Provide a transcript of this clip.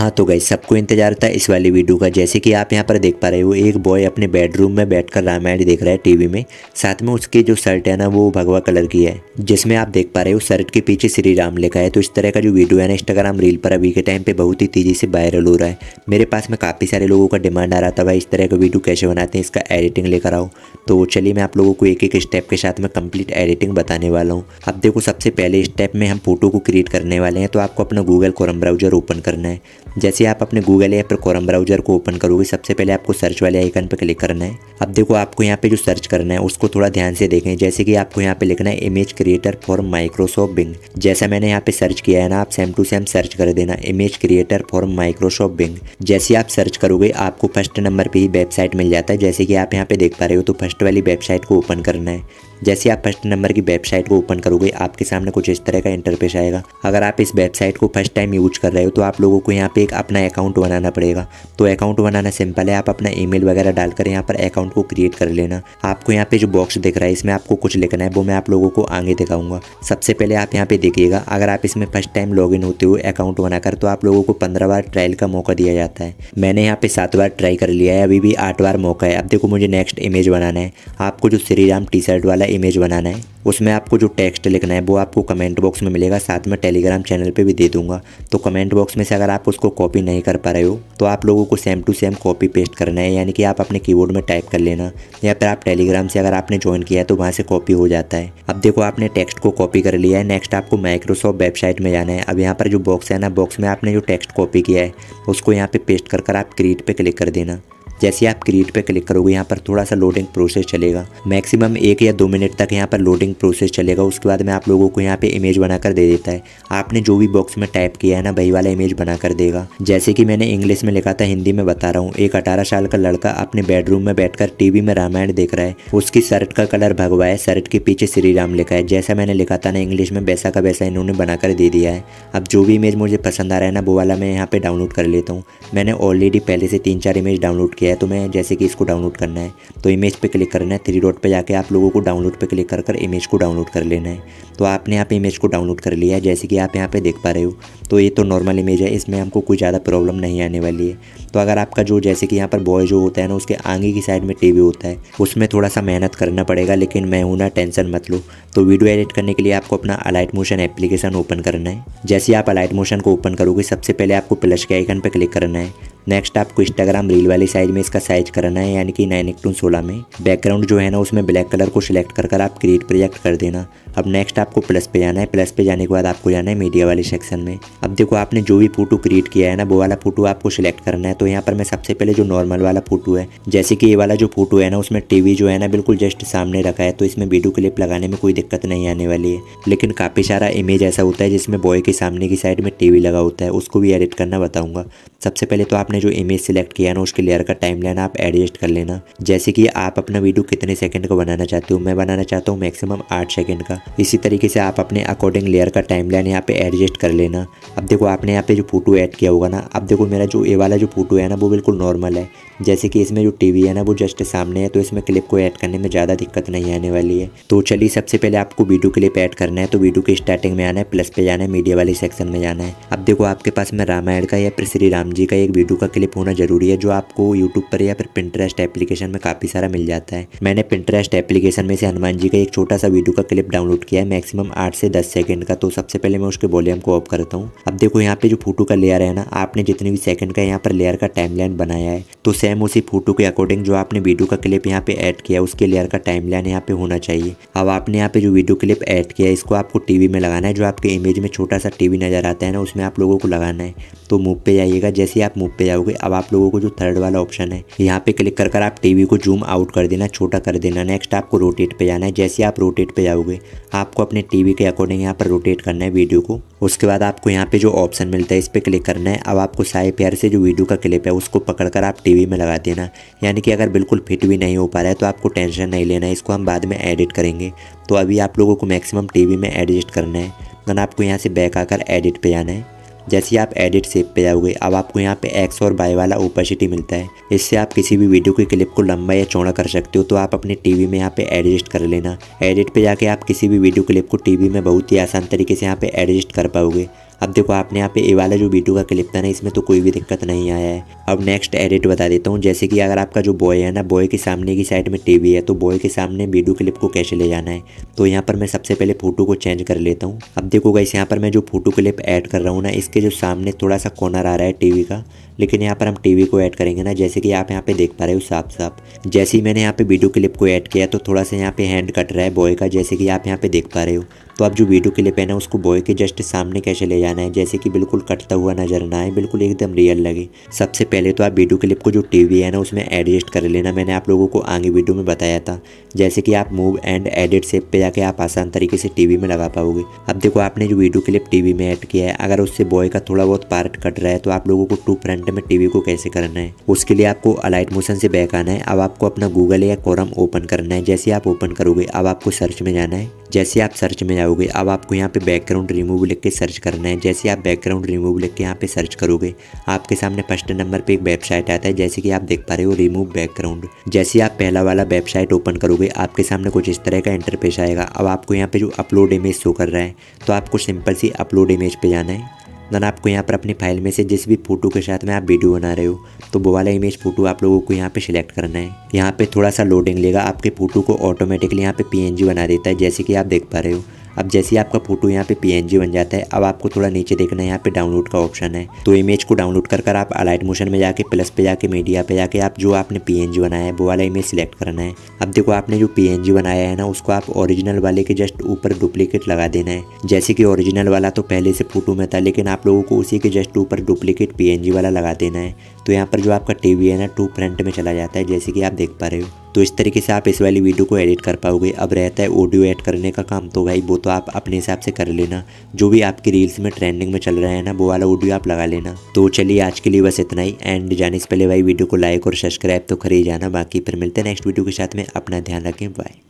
हाँ तो गई सबको इंतजार था इस वाली वीडियो का जैसे कि आप यहाँ पर देख पा रहे हो एक बॉय अपने बेडरूम में बैठकर रामायण देख रहा है टीवी में साथ में उसकी जो शर्ट है ना वो भगवा कलर की है जिसमें आप देख पा रहे हो शर्ट के पीछे श्री राम लिखा है तो इस तरह का जो वीडियो है ना इंस्टाग्राम रील पर अभी के टाइम पर बहुत ही तेज़ी से वायरल हो रहा है मेरे पास में काफ़ी सारे लोगों का डिमांड आ रहा था भाई इस तरह का वीडियो कैसे बनाते हैं इसका एडिटिंग लेकर आओ तो चलिए मैं आप लोगों को एक एक स्टेप के साथ में कंप्लीट एडिटिंग बताने वाला हूँ अब देखो सबसे पहले स्टेप में हम फोटो को क्रिएट करने वाले हैं तो आपको अपना गूगल कोरम ब्राउजर ओपन करना है जैसे आप अपने गूगल ऐप पर कोरम ब्राउजर को ओपन करोगे सबसे पहले आपको सर्च वाले आइकन पर क्लिक करना है अब देखो आपको यहाँ पे जो सर्च करना है उसको थोड़ा ध्यान से देखें जैसे कि आपको यहाँ पे लिखना है image creator for Microsoft Bing जैसा मैंने यहाँ पे सर्च किया है ना आप सेम टू सेम सर्च कर देना image creator for Microsoft Bing जैसे आप सर्च करोगे आपको फर्स्ट नंबर पर ही वेबसाइट मिल जाता है जैसे कि आप यहाँ पे देख पा रहे हो तो फर्स्ट वाली वेबसाइट को ओपन करना है जैसे आप फर्स्ट नंबर की वेबसाइट को ओपन करोगे आपके सामने कुछ इस तरह का इंटरफेस आएगा अगर आप इस वेबसाइट को फर्स्ट टाइम यूज कर रहे हो तो आप लोगों को यहाँ पे एक अपना अकाउंट बनाना पड़ेगा तो अकाउंट बनाना सिंपल है आप अपना ई वगैरह डालकर यहाँ पर अकाउंट को क्रिएट कर लेना आपको यहाँ पे जो बॉक्स दिख रहा है इसमें आपको कुछ लिखना है वो मैं आप लोगों को आगे दिखाऊंगा सबसे पहले आप यहाँ पे देखिएगा अगर आप इसमें फर्स्ट टाइम लॉग होते हुए अकाउंट बनाकर तो आप लोगों को पंद्रह बार ट्रायल का मौका दिया जाता है मैंने यहाँ पे सात बार ट्राई कर लिया है अभी भी आठ बार मौका है अब देखो मुझे नेक्स्ट इमेज बनाना है आपको जो श्रीराम टी शर्ट वाला इमेज बनाना है उसमें आपको जो टेक्स्ट लिखना है वो आपको कमेंट बॉक्स में मिलेगा साथ में टेलीग्राम चैनल पे भी दे दूंगा तो कमेंट बॉक्स में से अगर आप उसको कॉपी नहीं कर पा रहे हो तो आप लोगों को same to same copy paste करना है यानी कि आप अपने कीबोर्ड में टाइप कर लेना या फिर आप टेलीग्राम से अगर आपने ज्वाइन किया है तो वहाँ से कॉपी हो जाता है अब देखो आपने टेक्स्ट को कॉपी कर लिया है नेक्स्ट आपको माइक्रोसॉफ्ट वेबसाइट में जाना है अब यहाँ पर जो बॉक्स है ना बॉक्स में आपने जो टेक्स्ट कॉपी किया है उसको यहाँ पर पेस्ट कर आप क्रिएट पर क्लिक कर देना जैसे आप क्रिएट पे क्लिक करोगे यहाँ पर थोड़ा सा लोडिंग प्रोसेस चलेगा मैक्सिमम एक या दो मिनट तक यहाँ पर लोडिंग प्रोसेस चलेगा उसके बाद में आप लोगों को यहाँ पे इमेज बनाकर दे देता है आपने जो भी बॉक्स में टाइप किया है ना वही वाला इमेज बनाकर देगा जैसे कि मैंने इंग्लिश में लिखा था हिंदी में बता रहा हूँ एक अठारह साल का लड़का अपने बेडरूम में बैठकर टीवी में रामायण देख रहा है उसकी शर्ट का कलर भगवा है शर्ट के पीछे श्री राम लिखा है जैसा मैंने लिखा था ना इंग्लिश में वैसा का वैसा इन्होंने बनाकर दे दिया है अब जो भी इमेज मुझे पसंद आ रहा है ना वो वाला मैं यहाँ पे डाउनलोड कर लेता हूँ मैंने ऑलरेडी पहले से तीन चार इमेज डाउनलोड किया गया तो मैं जैसे कि इसको डाउनलोड करना है तो इमेज पे क्लिक करना है थ्री डॉट पे जाके आप लोगों को डाउनलोड पे क्लिक कर कर इमेज को डाउनलोड कर लेना है तो आपने यहाँ पे इमेज को डाउनलोड कर लिया है जैसे कि आप यहाँ पे देख पा रहे हो तो ये तो नॉर्मल इमेज है इसमें हमको कोई ज़्यादा प्रॉब्लम नहीं आने वाली है तो अगर आपका जो जैसे कि यहाँ पर बॉय जो होता है ना उसके आगे की साइड में टी होता है उसमें थोड़ा सा मेहनत करना पड़ेगा लेकिन मैं हूँ ना टेंशन मत लो तो वीडियो एडिट करने के लिए आपको अपना अलाइट मोशन एप्लीकेशन ओपन करना है जैसे आप अलाइट मोशन को ओपन करोगे सबसे पहले आपको प्लस के आइकन पर क्लिक करना है नेक्स्ट आपको इंस्टाग्राम रील वाली साइज में इसका साइज करना है यानी कि नाइन एक टू सोलह में बैकग्राउंड जो है ना उसमें ब्लैक कलर को सिलेक्ट कर कर आप क्रिएट प्रोजेक्ट कर देना अब नेक्स्ट आपको प्लस पे जाना है प्लस पे जाने के बाद आपको जाना है मीडिया वाले सेक्शन में अब देखो आपने जो भी फोटो क्रिएट किया है ना वो वाला फोटो आपको सिलेक्ट करना है तो यहाँ पर मैं सबसे पहले जो नॉर्मल वाला फोटो है जैसे कि ये वाला जो फोटो है ना उसमें टीवी जो है ना बिल्कुल जस्ट सामने रखा है तो इसमें वीडियो क्लिप लगाने में कोई दिक्कत नहीं आने वाली है लेकिन काफ़ी सारा इमेज ऐसा होता है जिसमें बॉय के सामने की साइड में टीवी लगा होता है उसको भी एडिट करना बताऊँगा सबसे पहले तो आपने जो इमेज सिलेक्ट किया ना उसके लेयर का टाइमलाइन आप एडजस्ट कर लेना जैसे कि आप अपना वीडियो कितने सेकंड का बनाना चाहते हो मैं बनाना चाहता हूँ मैक्सिमम आठ सेकंड का इसी तरीके से आप अपने अकॉर्डिंग लेयर का टाइम लाइन यहाँ पे एडजस्ट कर लेना अब देखो आपने यहाँ पे जो फोटो ऐड किया होगा ना अब देखो मेरा जो ए वाला जो फोटो है ना वो बिल्कुल नॉर्मल है जैसे कि इसमें जो टीवी है ना वो जस्ट सामने है तो इसमें क्लिप को ऐड करने में ज़्यादा दिक्कत नहीं आने वाली है तो चलिए सबसे पहले आपको वीडियो क्लिप ऐड करना है तो वीडियो के स्टार्टिंग में आना है प्लस पे जाना है मीडिया वाले सेक्शन में जाना है अब देखो आपके पास में रामायण का या फिर श्री राम जी का एक वीडियो का क्लिप होना जरूरी है जो आपको यूट्यूब पर या फिर प्रिंटरेस्ट एप्लीकेशन में काफ़ी सारा मिल जाता है मैंने प्रिंटरेस्ट एप्लीकेशन में से हनुमान जी का एक छोटा सा वीडियो का क्लिप डाउनलोड डाउनलोड किया है मैक्सिमम आठ से दस सेकेंड का तो सबसे पहले मैं उसके वॉल्यूम को ऑफ करता हूँ अब देखो यहाँ पे जो फोटो का लेयर है ना आपने जितने भी सेकंड का यहाँ पर लेयर का लाइन बनाया है तो सेम उसी फोटो के अकॉर्डिंग जो आपने वीडियो का क्लिप यहाँ पे ऐड किया उसके लेयर का लाइन यहाँ पे होना चाहिए अब आपने यहाँ पे जो वीडियो क्लिप ऐड किया है इसको आपको टीवी में लगाना है जो आपके इमेज में छोटा सा टीवी नजर आता है ना उसमें आप लोगों को लगाना है तो मूव पे जाइएगा जैसे आप मूव पे जाओगे अब आप लोगों को जो थर्ड वाला ऑप्शन है यहाँ पे क्लिक कर कर आप टीवी को जूम आउट कर देना छोटा कर देना नेक्स्ट आपको रोटेट पे जाना है जैसे आप रोटेट पे जाओगे आपको अपने टीवी के अकॉर्डिंग यहाँ पर रोटेट करना है वीडियो को उसके बाद आपको यहाँ पे जो ऑप्शन मिलता है इस पर क्लिक करना है अब आपको साई प्यार से जो वीडियो का क्लिप है उसको पकड़कर आप टीवी में लगा देना यानी कि अगर बिल्कुल फिट भी नहीं हो पा रहा है तो आपको टेंशन नहीं लेना है इसको हम बाद में एडिट करेंगे तो अभी आप लोगों को मैक्सिमम टी में एडजस्ट करना है देन मतलब आपको यहाँ से बैक आकर एडिट पर जाना है जैसे आप एडिट सेप पे जाओगे अब आपको यहाँ पे एक्स और बाई वाला ओपेसिटी मिलता है इससे आप किसी भी वीडियो के क्लिप को लंबा या चौड़ा कर सकते हो तो आप अपने टीवी में यहाँ पे एडजस्ट कर लेना एडिट पे जाके आप किसी भी वीडियो क्लिप को टीवी में बहुत ही आसान तरीके से यहाँ पे एडजस्ट कर पाओगे अब देखो आपने यहाँ पे ये वाला जो वीडियो का क्लिप था ना इसमें तो कोई भी दिक्कत नहीं आया है अब नेक्स्ट एडिट बता देता हूँ जैसे कि अगर आपका जो बॉय है ना बॉय के सामने की साइड में टीवी है तो बॉय के सामने वीडियो क्लिप को कैसे ले जाना है तो यहाँ पर मैं सबसे पहले फोटो को चेंज कर लेता हूँ अब देखो गाइस यहाँ पर मैं जो फोटो क्लिप ऐड कर रहा हूँ ना इसके जो सामने थोड़ा सा कॉर्नर आ रहा है टीवी का लेकिन यहाँ पर हम टीवी को ऐड करेंगे ना जैसे कि आप यहाँ पे देख पा रहे हो साफ साफ जैसे ही मैंने यहाँ पे वीडियो क्लिप को ऐड किया तो थोड़ा सा यहाँ पे हैंड कट रहा है बॉय का जैसे कि आप यहाँ पे देख पा रहे हो तो आप जो वीडियो के लिए पेन उसको बॉय के जस्ट सामने कैसे ले जाना है जैसे कि बिल्कुल कटता हुआ नजर ना आए बिल्कुल एकदम रियल लगे सबसे पहले तो आप वीडियो क्लिप को जो टीवी है ना उसमें एडजस्ट कर लेना मैंने आप लोगों को आगे वीडियो में बताया था जैसे कि आप मूव एंड एडिट सेप पे जाके आप आसान तरीके से टीवी में लगा पाओगे अब देखो आपने जो वीडियो क्लिप टीवी में ऐड किया है अगर उससे बॉय का थोड़ा बहुत पार्ट कट रहा है तो आप लोगों को टू फ्रंट में टीवी को कैसे करना है उसके लिए आपको अलाइट मोशन से बैक आना है अब आपको अपना गूगल या कोरम ओपन करना है जैसे आप ओपन करोगे अब आपको सर्च में जाना है जैसे आप सर्च में जाओगे गई अब आपको यहाँ पे बैकग्राउंड रिमूव लिख के सर्च करना है जैसे आप बैकग्राउंड रिमूव लिख के यहाँ पे सर्च करोगे आपके सामने फर्स्ट नंबर पे एक वेबसाइट आता है जैसे कि आप देख पा रहे हो रिमूव बैकग्राउंड जैसे आप पहला वाला वेबसाइट ओपन करोगे आपके सामने कुछ इस तरह का इंटरफेस आएगा अब आपको यहाँ पे जो अपलोड इमेज शो कर रहा है तो आपको सिंपल सी अपलोड इमेज पे जाना है दैन आपको यहाँ पर अपनी फाइल में से जिस भी फोटो के साथ में आप वीडियो बना रहे हो तो वो वाला इमेज फोटो आप लोगों को यहाँ पे सिलेक्ट करना है यहाँ पे थोड़ा सा लोडिंग लेगा आपके फोटो को ऑटोमेटिकली यहाँ पे पीएनजी बना देता है जैसे कि आप देख पा रहे हो अब जैसे आपका फोटो यहाँ पे पी बन जाता है अब आपको थोड़ा नीचे देखना है यहाँ पे डाउनलोड का ऑप्शन है तो इमेज को डाउनलोड कर आप अलाइट मोशन में जाके प्लस पे जाके मीडिया पे जाके आप जो आपने पी बनाया है वो वाला इमेज सिलेक्ट करना है अब देखो आपने जो पी बनाया है ना उसको आप ओरिजिनल वाले के जस्ट ऊपर डुप्लीकेट लगा देना है जैसे कि ओरिजिनल वाला तो पहले से फोटो में था लेकिन आप लोगों को उसी के जस्ट ऊपर डुप्लीकेट पी वाला लगा देना है तो यहाँ पर जो आपका टीवी है ना टू फ्रंट में चला जाता है जैसे कि आप देख पा रहे हो तो इस तरीके से आप इस वाली वीडियो को एडिट कर पाओगे अब रहता है ऑडियो ऐड करने का काम तो भाई वो तो आप अपने हिसाब से कर लेना जो भी आपकी रील्स में ट्रेंडिंग में चल रहा है ना वो वाला ऑडियो आप लगा लेना तो चलिए आज के लिए बस इतना ही एंड जाने से पहले भाई वीडियो को लाइक और सब्सक्राइब तो खरीद जाना बाकी फिर मिलते हैं नेक्स्ट वीडियो के साथ में अपना ध्यान रखें बाय